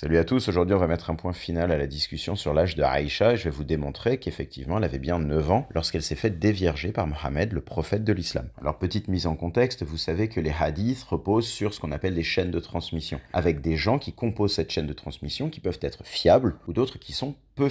Salut à tous, aujourd'hui on va mettre un point final à la discussion sur l'âge de Aïcha et je vais vous démontrer qu'effectivement elle avait bien 9 ans lorsqu'elle s'est faite dévierger par Mohammed, le prophète de l'islam. Alors petite mise en contexte, vous savez que les hadiths reposent sur ce qu'on appelle les chaînes de transmission, avec des gens qui composent cette chaîne de transmission qui peuvent être fiables ou d'autres qui sont peu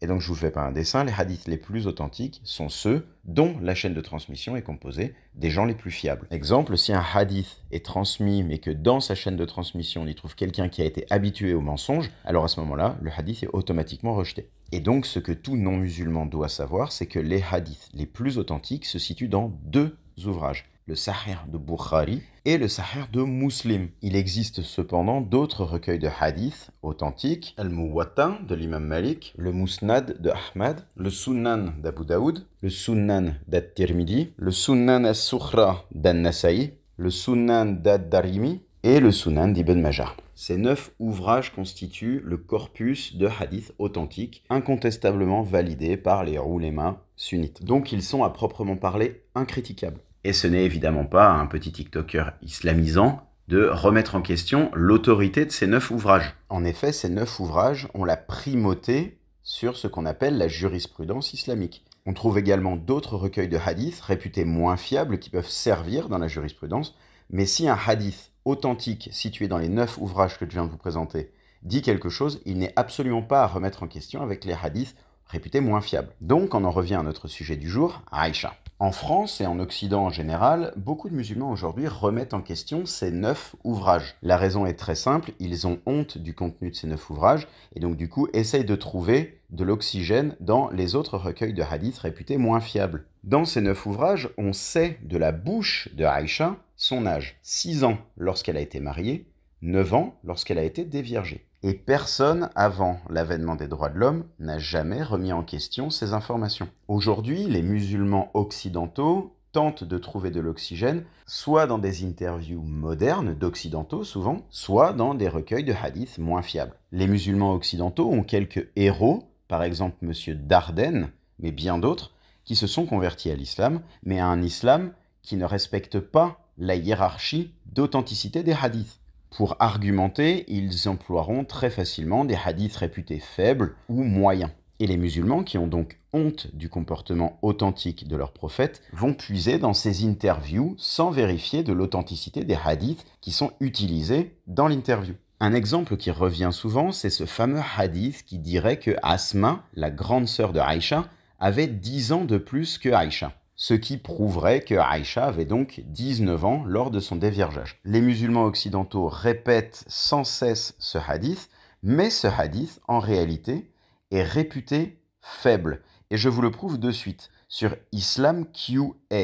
Et donc je vous fais pas un dessin, les hadiths les plus authentiques sont ceux dont la chaîne de transmission est composée des gens les plus fiables. Exemple, si un hadith est transmis mais que dans sa chaîne de transmission on y trouve quelqu'un qui a été habitué au mensonge, alors à ce moment-là, le hadith est automatiquement rejeté. Et donc ce que tout non-musulman doit savoir, c'est que les hadiths les plus authentiques se situent dans deux ouvrages le Sahih de Bukhari et le Sahih de Muslim. Il existe cependant d'autres recueils de hadiths authentiques, Al-Muwatta de l'imam Malik, le Mousnad de Ahmad, le Sunan d'Abu Daoud, le Sunan d'At-Tirmidhi, le Sunan as-Sukhra d'An-Nasa'i, le Sunan d'Ad-Darimi et le Sunan d'Ibn Majah. Ces neuf ouvrages constituent le corpus de hadiths authentiques, incontestablement validés par les roulémas sunnites. Donc ils sont à proprement parler incritiquables. Et ce n'est évidemment pas un petit TikToker islamisant de remettre en question l'autorité de ces neuf ouvrages. En effet, ces neuf ouvrages ont la primauté sur ce qu'on appelle la jurisprudence islamique. On trouve également d'autres recueils de hadiths réputés moins fiables qui peuvent servir dans la jurisprudence, mais si un hadith authentique situé dans les neuf ouvrages que je viens de vous présenter dit quelque chose, il n'est absolument pas à remettre en question avec les hadiths réputés moins fiables. Donc on en revient à notre sujet du jour, Aïcha. En France et en Occident en général, beaucoup de musulmans aujourd'hui remettent en question ces neuf ouvrages. La raison est très simple, ils ont honte du contenu de ces neuf ouvrages et donc du coup essayent de trouver de l'oxygène dans les autres recueils de hadiths réputés moins fiables. Dans ces neuf ouvrages, on sait de la bouche de Aïcha son âge, 6 ans lorsqu'elle a été mariée, 9 ans lorsqu'elle a été déviergée et personne avant l'avènement des droits de l'homme n'a jamais remis en question ces informations. Aujourd'hui, les musulmans occidentaux tentent de trouver de l'oxygène, soit dans des interviews modernes d'occidentaux souvent, soit dans des recueils de hadiths moins fiables. Les musulmans occidentaux ont quelques héros, par exemple M. Dardenne, mais bien d'autres, qui se sont convertis à l'islam, mais à un islam qui ne respecte pas la hiérarchie d'authenticité des hadiths. Pour argumenter, ils emploieront très facilement des hadiths réputés faibles ou moyens. Et les musulmans, qui ont donc honte du comportement authentique de leur prophète, vont puiser dans ces interviews sans vérifier de l'authenticité des hadiths qui sont utilisés dans l'interview. Un exemple qui revient souvent, c'est ce fameux hadith qui dirait que Asma, la grande sœur de Aïcha, avait 10 ans de plus que Aïcha ce qui prouverait que Aïcha avait donc 19 ans lors de son déviergeage. Les musulmans occidentaux répètent sans cesse ce hadith, mais ce hadith, en réalité, est réputé faible. Et je vous le prouve de suite sur Islam Qa,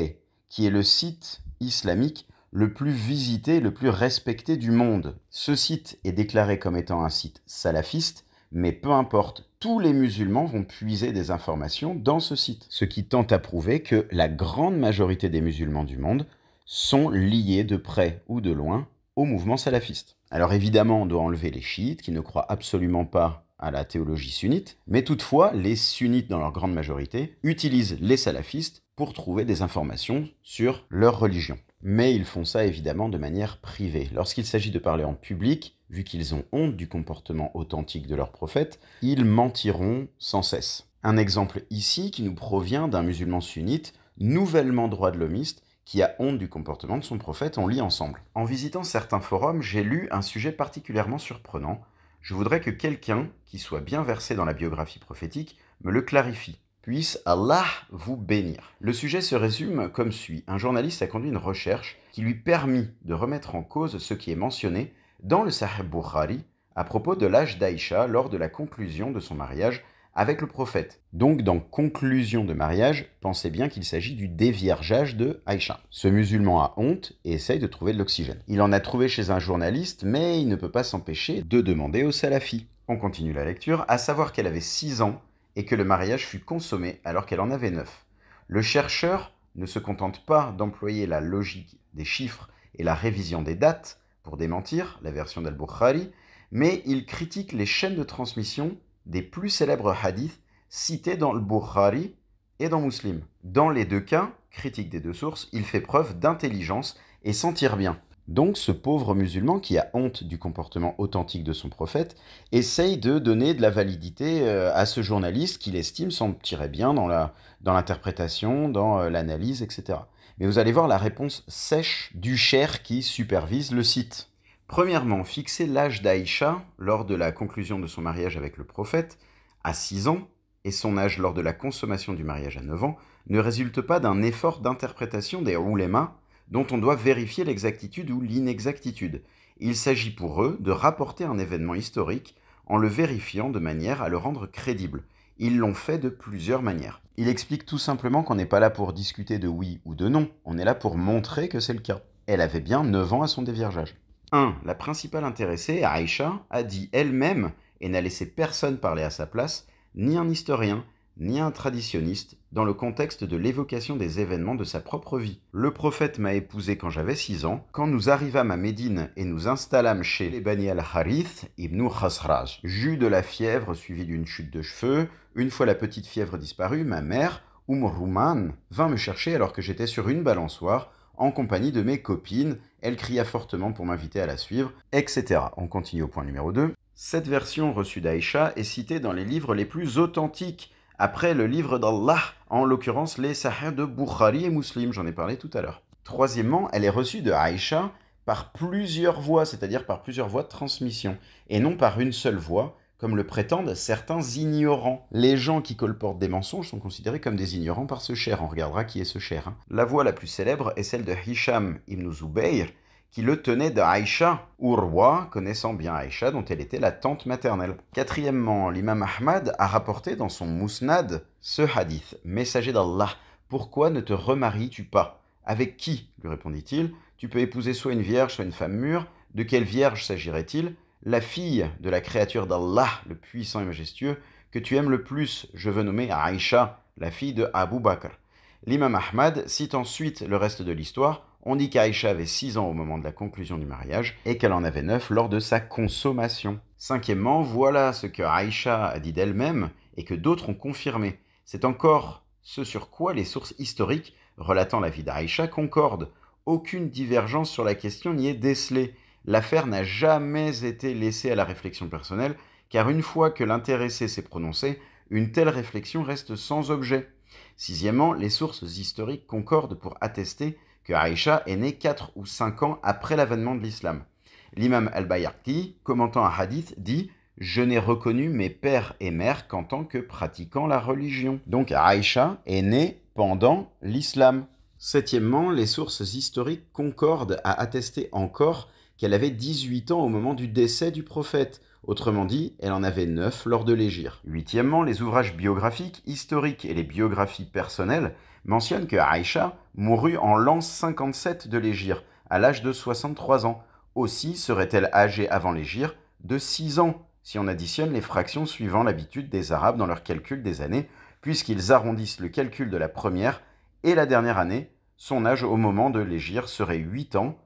qui est le site islamique le plus visité, le plus respecté du monde. Ce site est déclaré comme étant un site salafiste, mais peu importe, tous les musulmans vont puiser des informations dans ce site, ce qui tend à prouver que la grande majorité des musulmans du monde sont liés de près ou de loin au mouvement salafiste. Alors évidemment, on doit enlever les chiites qui ne croient absolument pas à la théologie sunnite, mais toutefois, les sunnites dans leur grande majorité utilisent les salafistes pour trouver des informations sur leur religion. Mais ils font ça évidemment de manière privée. Lorsqu'il s'agit de parler en public, vu qu'ils ont honte du comportement authentique de leur prophète, ils mentiront sans cesse. Un exemple ici qui nous provient d'un musulman sunnite, nouvellement droit de l'homiste, qui a honte du comportement de son prophète, on lit ensemble. En visitant certains forums, j'ai lu un sujet particulièrement surprenant. Je voudrais que quelqu'un, qui soit bien versé dans la biographie prophétique, me le clarifie. Puisse Allah vous bénir. Le sujet se résume comme suit. Un journaliste a conduit une recherche qui lui permit de remettre en cause ce qui est mentionné dans le Sahih Bukhari à propos de l'âge d'Aïcha lors de la conclusion de son mariage avec le prophète. Donc dans conclusion de mariage, pensez bien qu'il s'agit du déviergeage de Aïcha. Ce musulman a honte et essaye de trouver de l'oxygène. Il en a trouvé chez un journaliste, mais il ne peut pas s'empêcher de demander au salafi. On continue la lecture, à savoir qu'elle avait 6 ans et que le mariage fut consommé alors qu'elle en avait 9. Le chercheur ne se contente pas d'employer la logique des chiffres et la révision des dates, pour démentir la version d'Al-Bukhari, mais il critique les chaînes de transmission des plus célèbres hadiths cités dans al Bukhari et dans Muslim. Dans les deux cas, critique des deux sources, il fait preuve d'intelligence et s'en tire bien. Donc ce pauvre musulman qui a honte du comportement authentique de son prophète essaye de donner de la validité euh, à ce journaliste qu'il estime s'en tirer bien dans l'interprétation, dans euh, l'analyse, etc. Mais vous allez voir la réponse sèche du Cher qui supervise le site. Premièrement, fixer l'âge d'Aïcha lors de la conclusion de son mariage avec le prophète à 6 ans et son âge lors de la consommation du mariage à 9 ans ne résulte pas d'un effort d'interprétation des oulémas dont on doit vérifier l'exactitude ou l'inexactitude. Il s'agit pour eux de rapporter un événement historique en le vérifiant de manière à le rendre crédible. Ils l'ont fait de plusieurs manières. Il explique tout simplement qu'on n'est pas là pour discuter de oui ou de non, on est là pour montrer que c'est le cas. Elle avait bien 9 ans à son déviergeage. 1. La principale intéressée, Aisha, a dit elle-même, et n'a laissé personne parler à sa place, ni un historien, ni un traditionniste dans le contexte de l'évocation des événements de sa propre vie. Le prophète m'a épousé quand j'avais 6 ans. Quand nous arrivâmes à Médine et nous installâmes chez les Bani al-Harith ibn Khasraj, j'eus de la fièvre suivie d'une chute de cheveux. Une fois la petite fièvre disparue, ma mère, Umm vint me chercher alors que j'étais sur une balançoire en compagnie de mes copines. Elle cria fortement pour m'inviter à la suivre, etc. On continue au point numéro 2. Cette version reçue d'Aïcha est citée dans les livres les plus authentiques après le livre d'Allah, en l'occurrence les Sahih de Bukhari et Muslim, j'en ai parlé tout à l'heure. Troisièmement, elle est reçue de Aïcha par plusieurs voies, c'est-à-dire par plusieurs voies de transmission, et non par une seule voie, comme le prétendent certains ignorants. Les gens qui colportent des mensonges sont considérés comme des ignorants par ce cher. On regardera qui est ce cher. Hein. La voie la plus célèbre est celle de Hisham ibn Zubayr, qui le tenait de Aïcha, Urwa, connaissant bien Aïcha dont elle était la tante maternelle. Quatrièmement, l'imam Ahmad a rapporté dans son Mousnad ce hadith Messager d'Allah, pourquoi ne te remaries-tu pas Avec qui lui répondit-il. Tu peux épouser soit une vierge, soit une femme mûre. De quelle vierge s'agirait-il La fille de la créature d'Allah, le puissant et majestueux, que tu aimes le plus, je veux nommer Aïcha, la fille de Abu Bakr. L'imam Ahmad cite ensuite le reste de l'histoire on dit qu'Aïcha avait 6 ans au moment de la conclusion du mariage et qu'elle en avait 9 lors de sa consommation. Cinquièmement, voilà ce que Aïcha a dit d'elle-même et que d'autres ont confirmé. C'est encore ce sur quoi les sources historiques relatant la vie d'Aïcha concordent. Aucune divergence sur la question n'y est décelée. L'affaire n'a jamais été laissée à la réflexion personnelle, car une fois que l'intéressé s'est prononcé, une telle réflexion reste sans objet. Sixièmement, les sources historiques concordent pour attester que Aïcha est née 4 ou 5 ans après l'avènement de l'islam. L'imam al-Bayhaqi, commentant un hadith, dit Je n'ai reconnu mes pères et mères qu'en tant que pratiquant la religion. Donc Aïcha est née pendant l'islam. Septièmement, les sources historiques concordent à attester encore qu'elle avait 18 ans au moment du décès du prophète. Autrement dit, elle en avait neuf lors de l'égir. Huitièmement, les ouvrages biographiques, historiques et les biographies personnelles mentionnent que Aïcha mourut en l'an 57 de l'égir, à l'âge de 63 ans. Aussi serait-elle âgée avant l'égir de 6 ans, si on additionne les fractions suivant l'habitude des Arabes dans leur calcul des années, puisqu'ils arrondissent le calcul de la première et la dernière année, son âge au moment de l'égir serait 8 ans,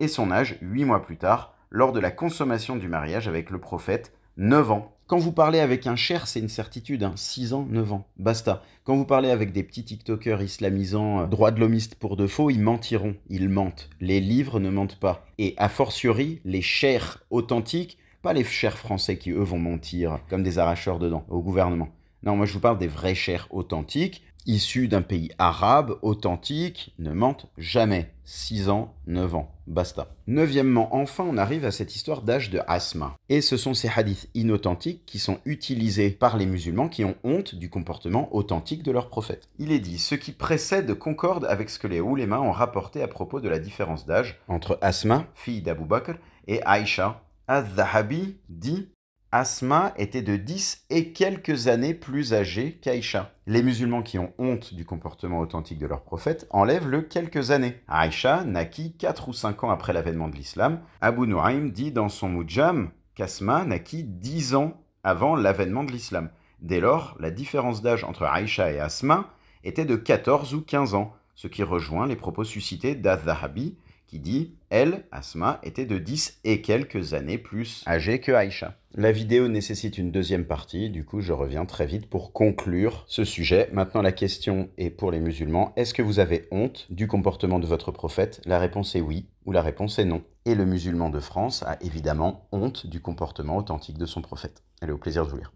et son âge 8 mois plus tard lors de la consommation du mariage avec le prophète, 9 ans. Quand vous parlez avec un cher, c'est une certitude, hein, 6 ans, 9 ans, basta. Quand vous parlez avec des petits TikTokers islamisants, droit euh, droits de l'homiste pour de faux, ils mentiront, ils mentent. Les livres ne mentent pas. Et a fortiori, les chers authentiques, pas les chers français qui, eux, vont mentir comme des arracheurs dedans, au gouvernement. Non, moi je vous parle des vrais chers authentiques, issus d'un pays arabe, authentique, ne mentent jamais. 6 ans, 9 ans, basta. Neuvièmement, enfin, on arrive à cette histoire d'âge de Asma. Et ce sont ces hadiths inauthentiques qui sont utilisés par les musulmans qui ont honte du comportement authentique de leur prophète. Il est dit, ce qui précède concorde avec ce que les oulémas ont rapporté à propos de la différence d'âge entre Asma, fille d'Abu Bakr, et Aïcha. al zahabi dit Asma était de 10 et quelques années plus âgée qu'Aïcha. Les musulmans qui ont honte du comportement authentique de leur prophète enlèvent le quelques années. Aïcha naquit 4 ou 5 ans après l'avènement de l'islam. Abu Nuaym dit dans son Mujam qu'Asma naquit 10 ans avant l'avènement de l'islam. Dès lors, la différence d'âge entre Aïcha et Asma était de 14 ou 15 ans, ce qui rejoint les propos suscités d'Az-Zahabi qui dit elle, Asma, était de 10 et quelques années plus âgée que Aïcha. La vidéo nécessite une deuxième partie, du coup je reviens très vite pour conclure ce sujet. Maintenant la question est pour les musulmans, est-ce que vous avez honte du comportement de votre prophète La réponse est oui ou la réponse est non. Et le musulman de France a évidemment honte du comportement authentique de son prophète. Allez, au plaisir de vous lire.